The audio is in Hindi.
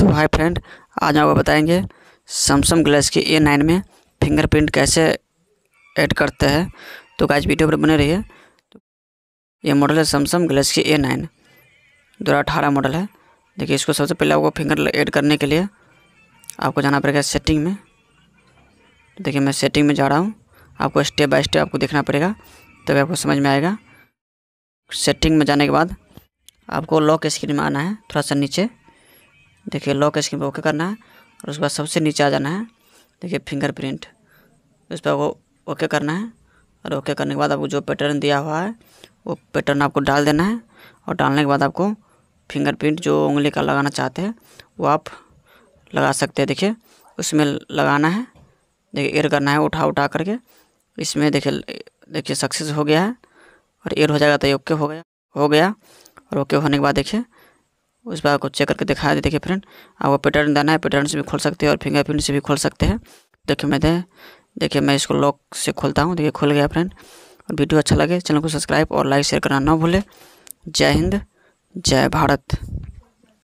तो भाई फ्रेंड आज हम आपको बताएंगे सैमसंग के ए नाइन में फिंगरप्रिंट कैसे ऐड करते हैं तो आज वीडियो पर बने रहिए ये मॉडल है सैमसंग के ए नाइन दो अठारह मॉडल है देखिए इसको सबसे पहले आपको फिंगर ऐड करने के लिए आपको जाना पड़ेगा सेटिंग में देखिए मैं सेटिंग में जा रहा हूँ आपको स्टेप बाय स्टेप आपको देखना पड़ेगा तभी आपको समझ में आएगा सेटिंग में जाने के बाद आपको लॉक स्क्रीन में आना है थोड़ा सा नीचे देखिए लॉक स्क्रीन पर ओके करना है और उसके बाद सबसे नीचे आ जाना है देखिए फिंगरप्रिंट उस पर वो ओके करना है और ओके करने के बाद आपको जो पैटर्न दिया हुआ है वो पैटर्न आपको डाल देना है और डालने के बाद आपको फिंगरप्रिंट जो उंगली का लगाना चाहते हैं वो आप लगा सकते हैं देखिए उसमें लगाना है देखिए एयर करना है उठा उठा करके इसमें देखिए देखिए सक्सेस हो गया है और एयर हो जाएगा तो ओके हो गया हो गया और ओके होने के बाद देखिए उस बार को चेक करके दिखा दे देखिए फ्रेंड आपको पैटर्न देना है पैटर्न से भी खोल सकते हैं और फिंगरप्रिंट से भी खोल सकते हैं देखिए मैं दे देखिए मैं इसको लॉक से खोलता हूँ देखिए खुल गया फ्रेंड और वीडियो अच्छा लगे चैनल को सब्सक्राइब और लाइक शेयर करना ना भूलें जय हिंद जय भारत